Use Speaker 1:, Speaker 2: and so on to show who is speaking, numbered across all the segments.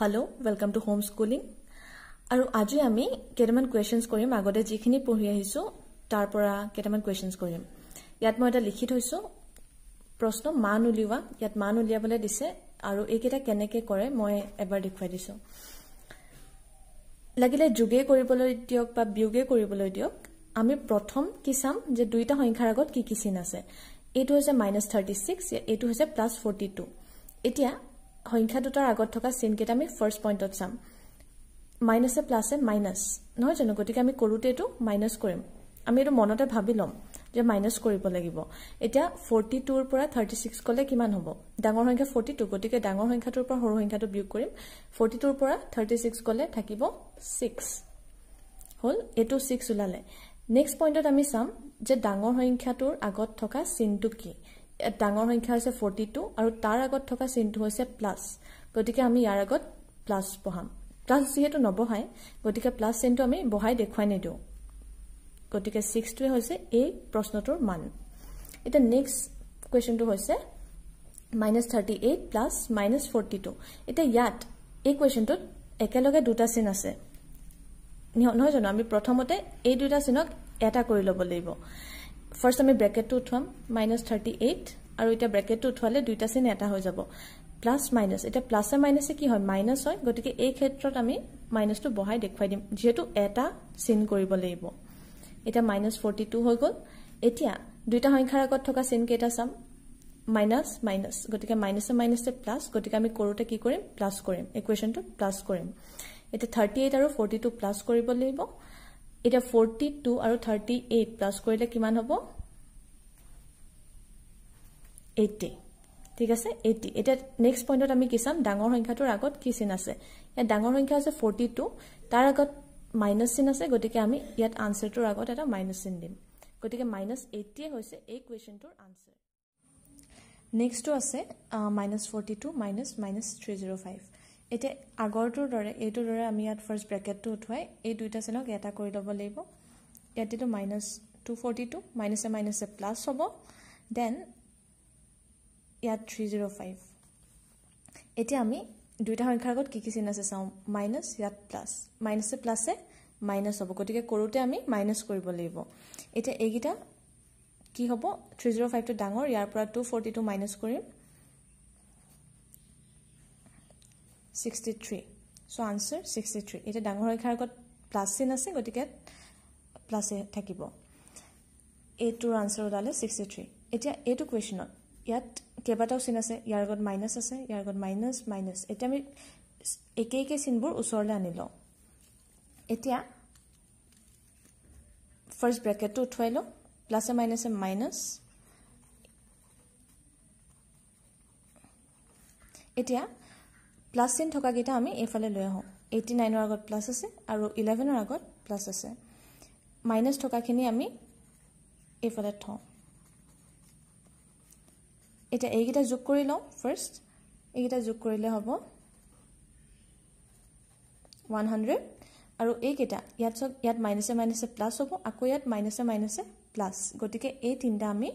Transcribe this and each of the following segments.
Speaker 1: hello' welcome to home schooling আৰু আজি আমি কেইটামান কুৱেশ্যনছ কৰিম আগতে যিখিনি পঢ়ি আহিছোঁ তাৰ পৰা কেইটামান কুৱেশ্যনছ কৰিম ইয়াত মই এটা লিখি থৈছোঁ প্ৰশ্ন মান উলিওৱা ইয়াত মান উলিয়াবলৈ দিছে আৰু এইকেইটা কেনেকৈ কৰে মই এবাৰ দেখুৱাই দিছোঁ লাগিলে যোগে কৰিবলৈ দিয়ক বা বিয়োগে কৰিবলৈ দিয়ক আমি প্ৰথম কি চাম যে দুয়োটা সংখ্যাৰ আগত কি কি চিন আছে এইটো হৈছে মাইনাছ থাৰ্টি ছিক্স এইটো হৈছে প্লাছ ফৰ্টি টু এতিয়া সংখ্যা দুটাৰ আগত থকা চিনকেইটা আমি ফাৰ্ষ্ট পইণ্টত চাম মাইনাছে প্লাছে মাইনাছ নহয় জানো গতিকে আমি কৰোতে এইটো মাইনাছ কৰিম আমি এইটো মনতে ভাবি ল'ম যে মাইনাছ কৰিব লাগিব এতিয়া ফৰ্টি টুৰ পৰা থাৰ্টি ছিক্স ক'লে কিমান হ'ব ডাঙৰ সংখ্যা ফৰ্টি টু গতিকে ডাঙৰ সংখ্যাটোৰ পৰা সৰু সংখ্যাটো বিয়োগ কৰিম ফৰ্টি টুৰ পৰা থাৰ্টি ছিক্স ক'লে থাকিব ছিক্স হ'ল এইটো ছিক্স ওলালে নেক্সট পইণ্টত আমি চাম যে ডাঙৰ সংখ্যাটোৰ আগত থকা চিনটো কি ডাঙৰ সংখ্যা হৈছে ফৰ্টি টু আৰু তাৰ আগত থকা চিনটো হৈছে প্লাছ গতিকে আমি ইয়াৰ আগত প্লাছ বহাম প্লাছ যিহেতু নবহায় গতিকে প্লাছ চিনটো আমি বহাই দেখুৱাই নিদিওঁ গতিকে ছিক্সটোৱে হৈছে এই প্ৰশ্নটোৰ মান এতিয়া নেক্সট কুৱেশ্যনটো হৈছে minus thirty eight plus minus forty two এতিয়া ইয়াত এই কুৱেশ্যনটোত একেলগে দুটা চিন আছে নহয় জানো আমি প্ৰথমতে এই দুটা চিনক এটা কৰি ল'ব লাগিব ফাৰ্ষ্ট আমি ব্ৰেকেটটো উঠোৱাম মাইনাছ থাৰ্টি এইট আৰু এতিয়া ব্ৰেকেটটো উঠোৱালে দুইটা চিন এটা হৈ যাব প্লাছ মাইনাছ এতিয়া প্লাছে মাইনাছে কি হয় মাইনাছ হয় গতিকে এই ক্ষেত্ৰত আমি মাইনাছটো বহাই দেখুৱাই দিম যিহেতু এটা চিন কৰিব লাগিব এতিয়া মাইনাছ ফৰ্টি টু হৈ গ'ল এতিয়া দুইটা সংখ্যাৰ আগত থকা চিন কেইটা চাম মাইনাছ মাইনাছ গতিকে মাইনাছে মাইনাছে প্লাছ গতিকে আমি কৰোঁতে কি কৰিম প্লাছ কৰিম ইকুৱেশ্যনটো প্লাছ কৰিম এতিয়া থাৰ্টি এইট আৰু ফৰ্টি টু প্লাছ কৰিব লাগিব এতিয়া ফৰ্টি টু আৰু থাৰ্টি এইট প্লাছ কৰিলে কিমান হ'ব এইটি ঠিক আছে এইটি এতিয়া নেক্সট পইণ্টত আমি কি চাম ডাঙৰ সংখ্যাটোৰ আগত কি চিন আছে ইয়াত ডাঙৰ সংখ্যা আছে ফৰ্টি টু তাৰ আগত মাইনাছ চিন আছে গতিকে আমি ইয়াত আনচাৰটোৰ আগত এটা মাইনাছ চিন দিম গতিকে মাইনাছ এইটিয়ে হৈছে এই কুৱেশ্যনটোৰ আনচাৰ নেক্সটটো আছে minus forty two minus minus three zero' five এতিয়া আগৰটোৰ দৰে এইটোৰ দৰে আমি ইয়াত ফাৰ্ষ্ট ব্ৰেকেটটো উঠোৱাই এই দুইটা চেলক এটা কৰি ল'ব লাগিব ইয়াত এইটো মাইনাছ টু ফৰ্টি টু মাইনাছে মাইনাছে প্লাছ হ'ব দেন ইয়াত থ্ৰী জিৰ' ফাইভ এতিয়া আমি দুইটা সংখ্যাৰ আগত কি কি চিন আছে চাওঁ মাইনাছ ইয়াত প্লাছ মাইনাছে প্লাছে মাইনাছ হ'ব গতিকে কৰোঁতে আমি মাইনাছ কৰিব লাগিব এতিয়া এইকেইটা কি হ'ব থ্ৰী জিৰ' ফাইভটো ডাঙৰ ইয়াৰ পৰা টু ফৰ্টি টু মাইনাছ কৰিম sixty three so' answer sixty three এতিয়া ডাঙৰ সংখ্যাৰ আগত প্লাছ চিন আছে গতিকে প্লাছে থাকিব এইটোৰ আনচাৰ ওলালে ছিক্সটি থ্ৰী এতিয়া এইটো কুৱেশ্যনত ইয়াত কেইবাটাও চিন আছে ইয়াৰ আগত মাইনাছ আছে ইয়াৰ আগত মাইনাছ মাইনাছ এতিয়া আমি একে একে চিনবোৰ ওচৰলৈ আনি লওঁ এতিয়া ফাৰ্ষ্ট ব্ৰেকেটটো উঠুৱাই লওঁ প্লাছে মাইনাছে মাইনাছ এতিয়া প্লাছ চিন থকাকেইটা আমি এইফালে লৈ আহোঁ এইটি নাইনৰ আগত প্লাছ আছে আৰু ইলেভেনৰ আগত প্লাছ আছে মাইনাছ থকাখিনি আমি এইফালে থওঁ এতিয়া এইকেইটা যোগ কৰি লওঁ ফাৰ্ষ্ট এইকেইটা যোগ কৰিলে হ'ব ওৱান হাণ্ড্ৰেড আৰু এইকেইটা ইয়াত চব ইয়াত মাইনাছে মাইনাছে প্লাছ হ'ব আকৌ ইয়াত মাইনাছে মাইনাছে প্লাছ গতিকে এই তিনিটা আমি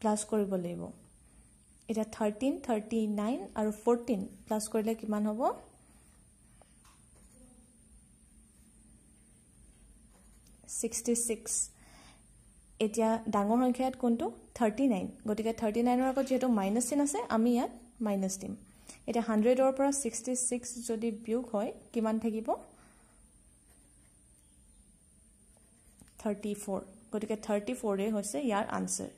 Speaker 1: প্লাছ কৰিব লাগিব এতিয়া থাৰ্টিন থাৰ্টি নাইন আৰু ফৰ্টিন প্লাছ কৰিলে কিমান হ'ব ছিক্সটি ছিক্স এতিয়া ডাঙৰ সংখ্যা ইয়াত কোনটো থাৰ্টি নাইন গতিকে থাৰ্টি নাইনৰ আগত যিহেতু মাইনাছ চিন আছে আমি ইয়াত মাইনাছ দিম এতিয়া হাণ্ড্ৰেডৰ পৰা ছিক্সটি ছিক্স যদি বিয়োগ হয় কিমান থাকিব থাৰ্টি ফ'ৰ গতিকে থাৰ্টি ফ'ৰেই হৈছে ইয়াৰ আনচাৰ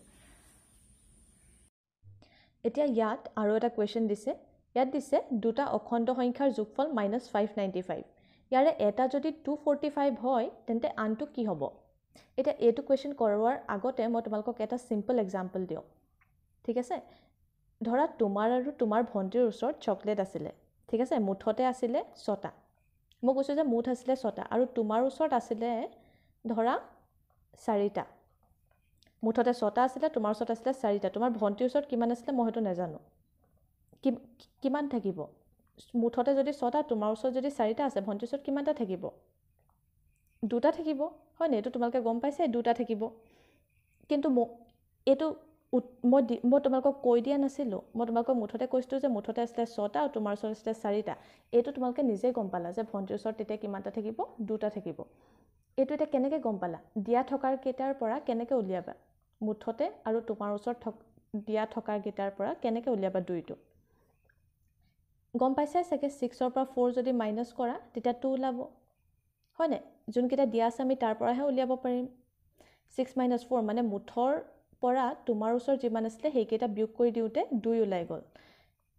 Speaker 1: এতিয়া ইয়াত আৰু এটা কুৱেশ্যন দিছে ইয়াত দিছে দুটা অখণ্ড সংখ্যাৰ যোগফল মাইনাছ ফাইভ নাইণ্টি ফাইভ ইয়াৰে এটা যদি টু ফৰ্টি ফাইভ হয় তেন্তে আনটো কি হ'ব এতিয়া এইটো কুৱেশ্যন কৰোৱাৰ আগতে মই তোমালোকক এটা চিম্পল এক্সাম্পল দিওঁ ঠিক আছে ধৰা তোমাৰ আৰু তোমাৰ ভণ্টিৰ ওচৰত চকলেট আছিলে ঠিক আছে মুঠতে আছিলে ছটা মই কৈছোঁ যে মুঠ আছিলে ছটা আৰু তোমাৰ ওচৰত আছিলে ধৰা চাৰিটা মুঠতে ছটা আছিলে তোমাৰ ওচৰত আছিলে চাৰিটা তোমাৰ ভণ্টিৰ ওচৰত কিমান আছিলে মই সেইটো নাজানো কিমান থাকিব মুঠতে যদি ছটা তোমাৰ ওচৰত যদি চাৰিটা আছে ভণ্টিৰ ওচৰত কিমানটা থাকিব দুটা থাকিব হয় নাই এইটো তোমালোকে গম পাইছে দুটা থাকিব কিন্তু ম এইটো মই মই তোমালোকক কৈ দিয়া নাছিলোঁ মই তোমালোকক মুঠতে কৈছিলোঁ যে মুঠতে আছিলে ছটা আৰু তোমাৰ ওচৰত আছিলে চাৰিটা এইটো তোমালোকে নিজেই গম পালা যে ভণ্টিৰ ওচৰত তেতিয়া কিমানটা থাকিব দুটা থাকিব এইটো এতিয়া কেনেকৈ গম পালা দিয়া থকাৰ কেইটাৰ পৰা কেনেকৈ উলিয়াবা মুঠতে আৰু তোমাৰ ওচৰত থ দিয়া থকাকেইটাৰ পৰা কেনেকৈ উলিয়াবা দুইটো গম পাইছাই চাগে ছিক্সৰ পৰা ফ'ৰ যদি মাইনাছ কৰা তেতিয়া টু ওলাব হয়নে যোনকেইটা দিয়া আছে আমি তাৰ পৰাহে উলিয়াব পাৰিম ছিক্স মাইনাছ ফ'ৰ মানে মুঠৰ পৰা তোমাৰ ওচৰত যিমান আছিলে সেইকেইটা বিয়োগ কৰি দিওঁতে দুই ওলাই গ'ল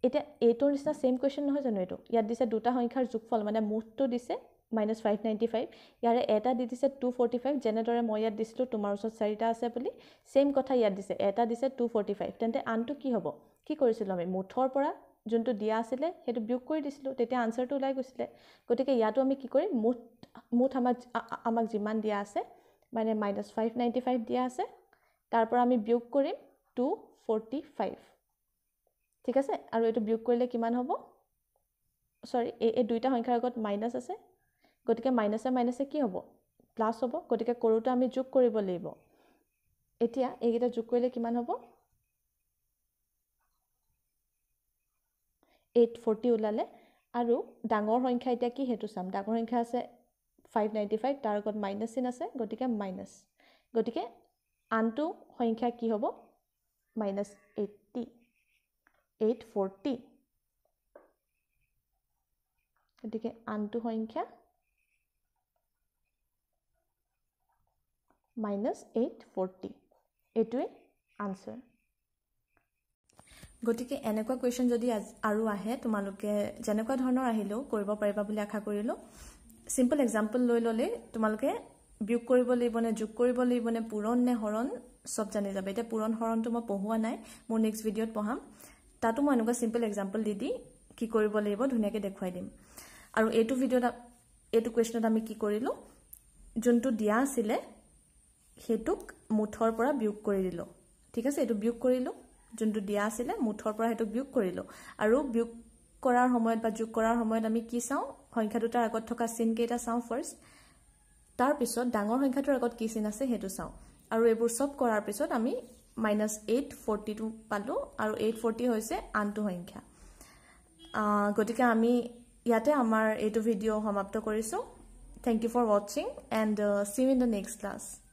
Speaker 1: এতিয়া এইটোৰ নিচিনা ছেইম কুৱেশ্যন নহয় জানো এইটো ইয়াত দিছে দুটা সংখ্যাৰ যোগফল মানে মুঠটো দিছে মাইনাছ ফাইভ নাইণ্টি ফাইভ ইয়াৰে এটা দি দিছে টু ফৰ্টি ফাইভ যেনেদৰে মই ইয়াত দিছিলোঁ তোমাৰ ওচৰত চাৰিটা আছে বুলি ছেইম কথা ইয়াত দিছে এটা দিছে টু ফৰ্টি ফাইভ তেন্তে আনটো কি হ'ব কি কৰিছিলোঁ আমি মুঠৰ পৰা যোনটো দিয়া আছিলে সেইটো বিয়োগ কৰি দিছিলোঁ তেতিয়া আনচাৰটো ওলাই গৈছিলে গতিকে ইয়াতো আমি কি কৰিম মুঠ মুঠ আমাক আমাক যিমান দিয়া আছে মানে মাইনাছ ফাইভ নাইণ্টি ফাইভ দিয়া আছে তাৰ পৰা আমি বিয়োগ কৰিম টু ফৰ্টি ফাইভ ঠিক আছে আৰু এইটো বিয়োগ কৰিলে কিমান হ'ব চৰি এই দুইটা সংখ্যাৰ আগত মাইনাছ আছে গতিকে মাইনাছে মাইনাছে কি হ'ব প্লাছ হ'ব গতিকে কৰোঁতে আমি যোগ কৰিব লাগিব এতিয়া এইকেইটা যোগ কৰিলে কিমান হ'ব এইট ফৰ্টি ওলালে আৰু ডাঙৰ সংখ্যা এতিয়া কি সেইটো চাম ডাঙৰ সংখ্যা আছে ফাইভ নাইণ্টি ফাইভ তাৰ আগত মাইনাছ চিন আছে গতিকে মাইনাছ গতিকে আনটো সংখ্যা কি হ'ব মাইনাছ এইটি এইট ফৰ্টি গতিকে আনটো সংখ্যা মাইনাছ এইট ফৰ্টি এইটোৱে আনচাৰ গতিকে এনেকুৱা কুৱেশ্যন যদি আৰু আহে তোমালোকে যেনেকুৱা ধৰণৰ আহিলেও কৰিব পাৰিবা বুলি আশা কৰিলোঁ চিম্পল এক্সাম্পল লৈ ল'লে তোমালোকে বিয়োগ কৰিব লাগিবনে যোগ কৰিব লাগিবনে পূৰণ নে হৰণ চব জানি যাব এতিয়া পূৰণ হৰণটো মই পঢ়োৱা নাই মোৰ নেক্সট ভিডিঅ'ত পঢ়াম তাতো মই এনেকুৱা চিম্পল এক্সাম্পল দি দি কি কৰিব লাগিব ধুনীয়াকৈ দেখুৱাই দিম আৰু এইটো ভিডিঅ'ত এইটো কুৱেশ্যনত আমি কি কৰিলোঁ যোনটো দিয়া আছিলে সেইটোক মুঠৰ পৰা বিয়োগ কৰি দিলোঁ ঠিক আছে এইটো বিয়োগ কৰিলোঁ যোনটো দিয়া আছিলে মুঠৰ পৰা সেইটোক বিয়োগ কৰিলোঁ আৰু বিয়োগ কৰাৰ সময়ত বা যোগ কৰাৰ সময়ত আমি কি চাওঁ সংখ্যা দুটাৰ আগত থকা চিনকেইটা চাওঁ ফাৰ্ষ্ট তাৰপিছত ডাঙৰ সংখ্যাটোৰ আগত কি চিন আছে সেইটো চাওঁ আৰু এইবোৰ চব কৰাৰ পিছত আমি মাইনাছ এইট ফৰ্টিটো পালোঁ আৰু এইট ফৰ্টি হৈছে আনটো সংখ্যা গতিকে আমি ইয়াতে আমাৰ এইটো ভিডিঅ' সমাপ্ত কৰিছোঁ থেংক ইউ ফৰ ৱাটছিং and see in the next class